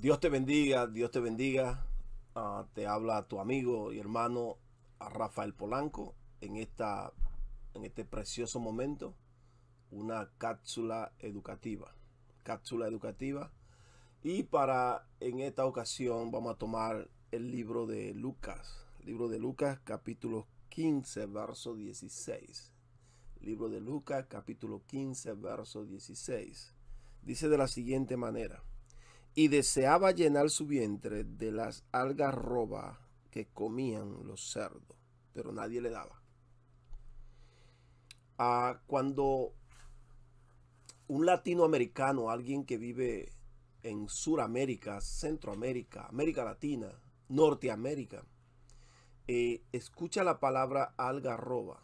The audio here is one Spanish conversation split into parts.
Dios te bendiga, Dios te bendiga. Ah, te habla tu amigo y hermano Rafael Polanco en, esta, en este precioso momento. Una cápsula educativa. Cápsula educativa. Y para en esta ocasión vamos a tomar el libro de Lucas. Libro de Lucas capítulo 15, verso 16. Libro de Lucas capítulo 15, verso 16. Dice de la siguiente manera y deseaba llenar su vientre de las algarrobas que comían los cerdos, pero nadie le daba. Ah, cuando un latinoamericano, alguien que vive en Suramérica, Centroamérica, América Latina, Norteamérica, eh, escucha la palabra algarroba,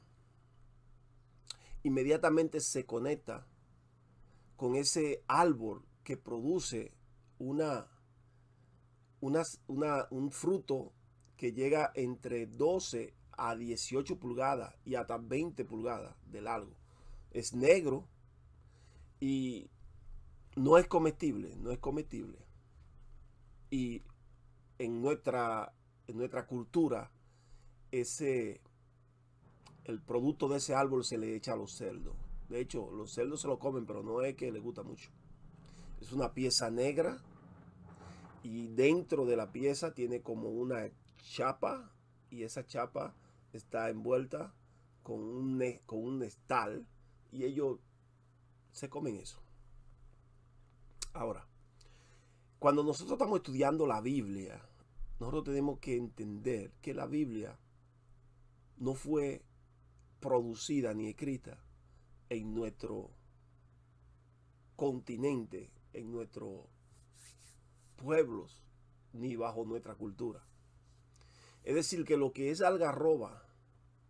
inmediatamente se conecta con ese árbol que produce una, un fruto que llega entre 12 a 18 pulgadas y hasta 20 pulgadas de largo. Es negro y no es comestible, no es comestible. Y en nuestra, en nuestra cultura, ese, el producto de ese árbol se le echa a los cerdos. De hecho, los cerdos se lo comen, pero no es que les gusta mucho. Es una pieza negra y dentro de la pieza tiene como una chapa y esa chapa está envuelta con un, con y ellos se comen eso. Ahora, cuando nosotros estamos estudiando la Biblia, nosotros tenemos que entender que la Biblia no fue producida ni escrita en nuestro continente, en nuestro pueblos ni bajo nuestra cultura. Es decir, que lo que es algarroba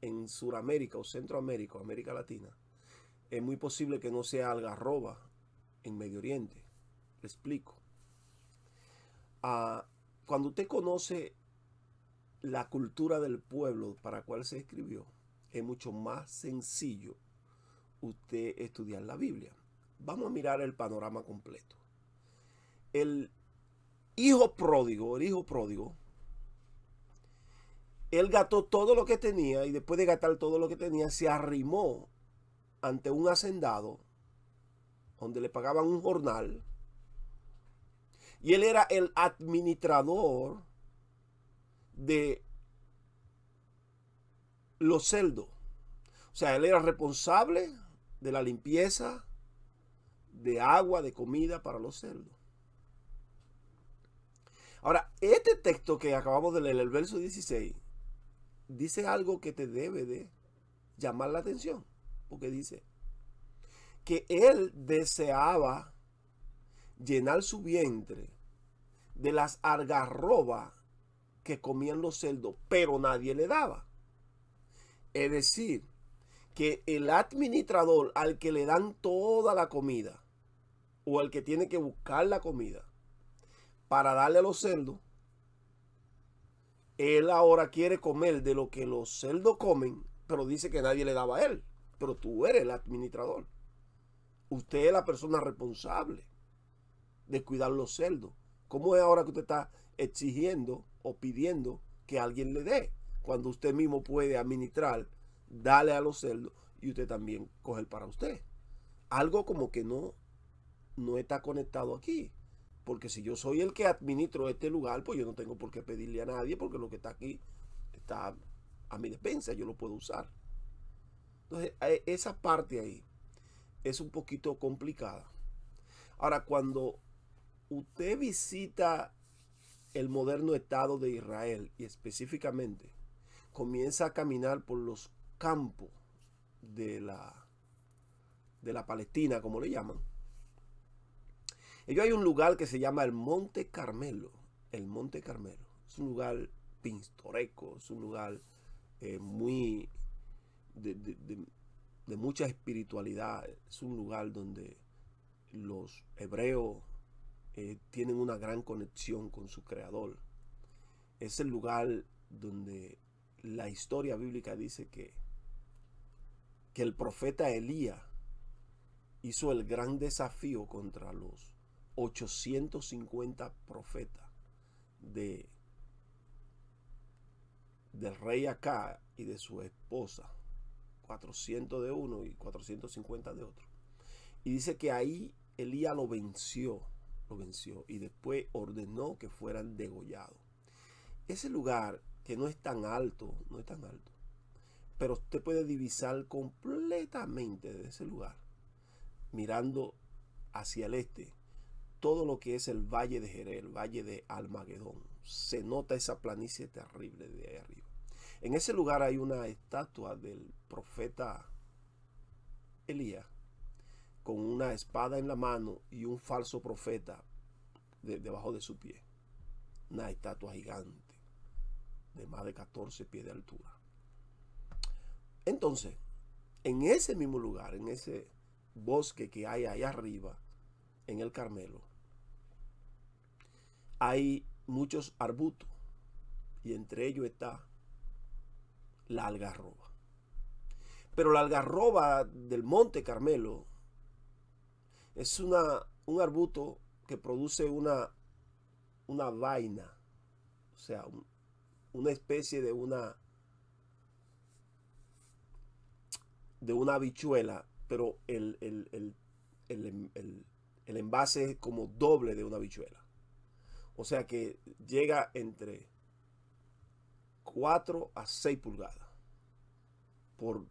en Sudamérica o Centroamérica o América Latina, es muy posible que no sea algarroba en Medio Oriente. Le explico. Ah, cuando usted conoce la cultura del pueblo para cual se escribió, es mucho más sencillo usted estudiar la Biblia. Vamos a mirar el panorama completo. El hijo pródigo, el hijo pródigo, él gastó todo lo que tenía y después de gastar todo lo que tenía, se arrimó ante un hacendado donde le pagaban un jornal. Y él era el administrador de los celdos. O sea, él era responsable de la limpieza de agua, de comida para los celdos. Ahora, este texto que acabamos de leer, el verso 16, dice algo que te debe de llamar la atención, porque dice que él deseaba llenar su vientre de las argarrobas que comían los cerdos, pero nadie le daba. Es decir, que el administrador al que le dan toda la comida, o al que tiene que buscar la comida, para darle a los cerdos, él ahora quiere comer de lo que los celdos comen, pero dice que nadie le daba a él. Pero tú eres el administrador. Usted es la persona responsable de cuidar los celdos ¿Cómo es ahora que usted está exigiendo o pidiendo que alguien le dé? Cuando usted mismo puede administrar, darle a los cerdos y usted también coger para usted. Algo como que no, no está conectado aquí. Porque si yo soy el que administro este lugar, pues yo no tengo por qué pedirle a nadie, porque lo que está aquí está a mi despensa, yo lo puedo usar. Entonces, eh, esa parte ahí es un poquito complicada. Ahora, cuando usted visita el moderno Estado de Israel y específicamente comienza a caminar por los campos de la, de la Palestina, como le llaman, ellos hay un lugar que se llama el Monte Carmelo. El Monte Carmelo. Es un lugar pintoreco, es un lugar eh, muy de, mucha espiritualidad. Es un lugar donde los hebreos eh, tienen una gran conexión con su creador. Es el lugar donde la historia bíblica dice que, que el profeta Elías hizo el gran desafío contra los 850 profetas de, del rey acá y de su esposa. 400 de uno y 450 de otro. Y dice que ahí Elías lo venció, lo venció y después ordenó que fueran degollados. Ese lugar que no es tan alto, no es tan alto, pero usted puede divisar completamente de ese lugar, mirando hacia el este, todo lo que es el valle de Jerez, el valle de Almagedón. Se nota esa planicie terrible de ahí arriba. En ese lugar hay una estatua del profeta Elías con una espada en la mano y un falso profeta debajo de su pie. Una estatua gigante de más de 14 pies de altura. Entonces, en ese mismo lugar, en ese bosque que hay allá arriba, en el Carmelo, hay muchos arbustos y entre ellos está la algarroba. Pero la algarroba del Monte Carmelo es una, un arbuto que produce una, una vaina, o sea, una especie de una de una habichuela, pero el, el, el, el envase es como doble de una habichuela. O sea que llega entre 4 a 6 pulgadas por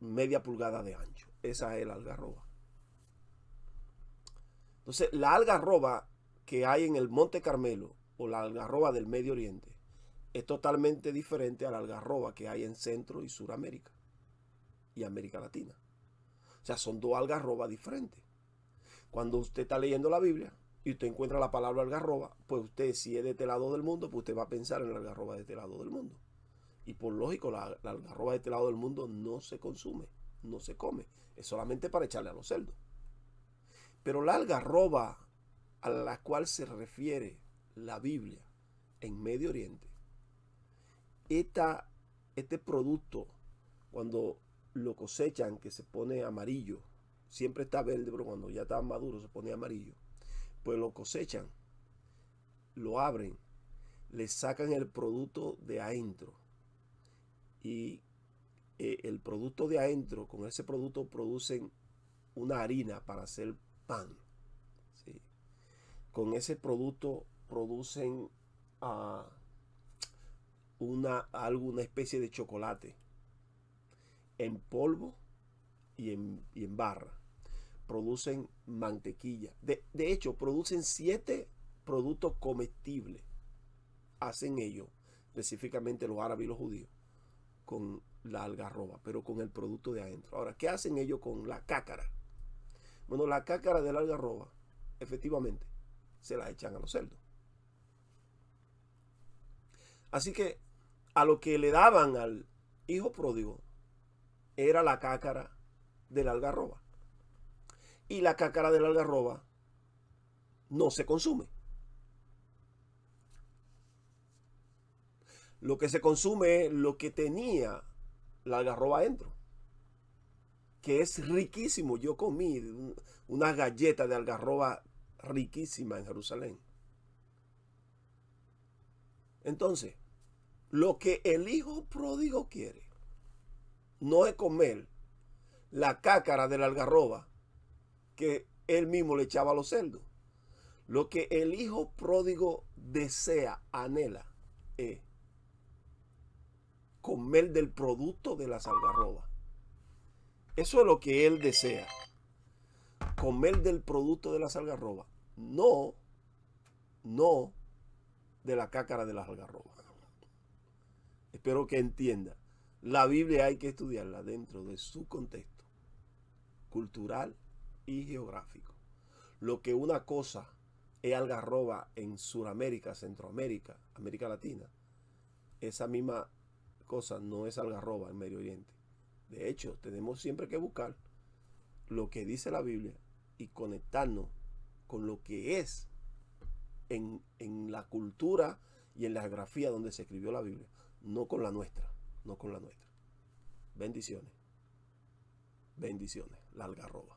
media pulgada de ancho. Esa es la algarroba. Entonces, la algarroba que hay en el Monte Carmelo o la algarroba del Medio Oriente es totalmente diferente a la algarroba que hay en Centro y Suramérica y América Latina. O sea, son dos algarrobas diferentes. Cuando usted está leyendo la Biblia, y usted encuentra la palabra algarroba, pues usted, si es de este lado del mundo, pues usted va a pensar en la algarroba de este lado del mundo. Y por lógico, la, algarroba de este lado del mundo no se consume, no se come. Es solamente para echarle a los cerdos. Pero la algarroba a la cual se refiere la Biblia en Medio Oriente, esta, este producto, cuando lo cosechan, que se pone amarillo, siempre está verde, pero cuando ya está maduro se pone amarillo, pues lo cosechan, lo abren, le sacan el producto de adentro y eh, el producto de adentro, con ese producto producen una harina para hacer pan. Con ese producto producen ah, una, alguna especie de chocolate en polvo y en, y en barra producen mantequilla. De, hecho, producen siete productos comestibles. Hacen ellos, específicamente los árabes y los judíos, con la algarroba, pero con el producto de adentro. Ahora, ¿qué hacen ellos con la cácara? Bueno, la cácara de la algarroba, efectivamente, se la echan a los cerdos. Así que a lo que le daban al hijo pródigo era la cácara de la algarroba y la cácara de la algarroba no se consume. Lo que se consume es lo que tenía la algarroba dentro que es riquísimo. Yo comí una galleta de algarroba riquísima en Jerusalén. Entonces, lo que el hijo pródigo quiere no es comer la cácara de la algarroba, que él mismo le echaba los cerdos. Lo que el hijo pródigo desea, anhela, es comer del producto de las algarrobas. Eso es lo que él desea. Comer del producto de las algarrobas. No, no de la cácara de las algarrobas. Espero que entienda. La Biblia hay que estudiarla dentro de su contexto cultural y geográfico. Lo que una cosa es algarroba en Sudamérica, Centroamérica, América Latina, esa misma cosa no es algarroba en Medio Oriente. De hecho, tenemos siempre que buscar lo que dice la Biblia y conectarnos con lo que es en, en la cultura y en la geografía donde se escribió la Biblia, no con la nuestra, no con la nuestra. Bendiciones. Bendiciones. La algarroba.